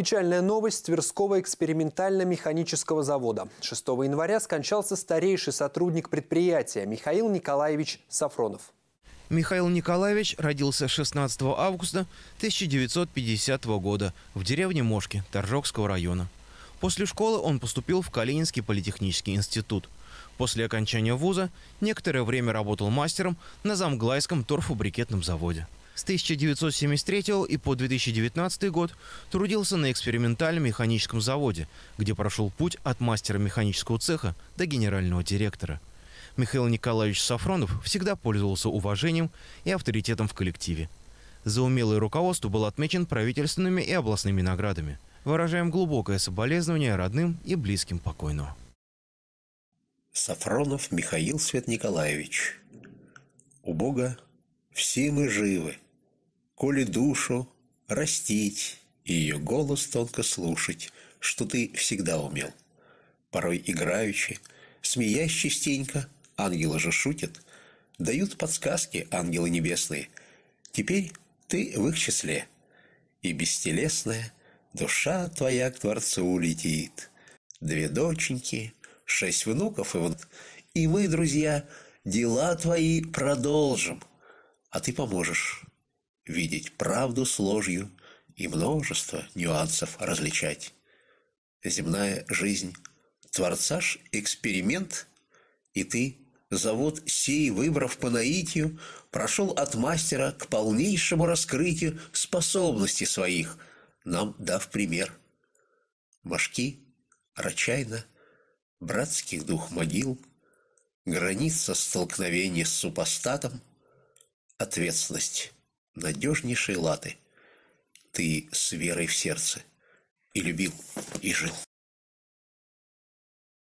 Печальная новость Тверского экспериментально-механического завода. 6 января скончался старейший сотрудник предприятия Михаил Николаевич Сафронов. Михаил Николаевич родился 16 августа 1950 года в деревне Мошки Торжокского района. После школы он поступил в Калининский политехнический институт. После окончания вуза некоторое время работал мастером на Замглайском торфобрикетном заводе. С 1973 и по 2019 год трудился на экспериментальном механическом заводе, где прошел путь от мастера механического цеха до генерального директора. Михаил Николаевич Сафронов всегда пользовался уважением и авторитетом в коллективе. За умелое руководство был отмечен правительственными и областными наградами. Выражаем глубокое соболезнование родным и близким покойного. Сафронов Михаил Свет Николаевич. У Бога все мы живы коли душу растить и ее голос тонко слушать, что ты всегда умел. Порой играючи, смеясь частенько, ангелы же шутят, дают подсказки ангелы небесные. Теперь ты в их числе, и бестелесная душа твоя к Творцу улетит. Две доченьки, шесть внуков, и, вот, и мы, друзья, дела твои продолжим, а ты поможешь видеть правду с ложью и множество нюансов различать. Земная жизнь – творца эксперимент, и ты, завод сей выбрав по наитию, прошел от мастера к полнейшему раскрытию способностей своих, нам дав пример. Машки, рачайно, братских дух могил, граница столкновения с супостатом, ответственность надежнейшей латы. Ты с верой в сердце и любил, и жил.